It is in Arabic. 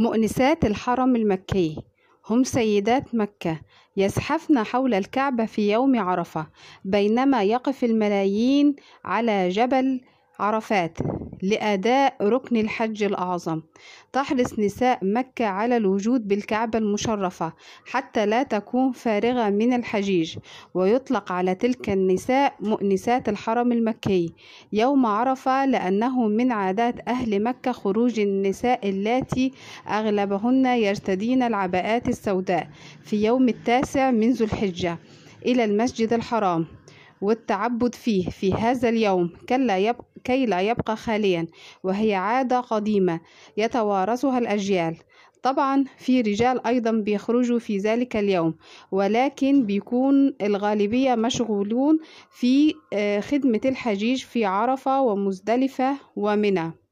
مؤنسات الحرم المكي هم سيدات مكة يزحفن حول الكعبة في يوم عرفة بينما يقف الملايين على جبل عرفات لأداء ركن الحج الأعظم تحرص نساء مكة على الوجود بالكعبة المشرفة حتى لا تكون فارغة من الحجيج ويطلق على تلك النساء مؤنسات الحرم المكي يوم عرفة لأنه من عادات أهل مكة خروج النساء اللاتي أغلبهن يرتدين العباءات السوداء في يوم التاسع من ذو الحجة إلى المسجد الحرام والتعبد فيه في هذا اليوم كي لا يبقى خاليا وهي عادة قديمة يتوارثها الأجيال طبعا في رجال أيضا بيخرجوا في ذلك اليوم ولكن بيكون الغالبية مشغولون في آه، خدمة الحجيج في عرفة ومزدلفة ومنى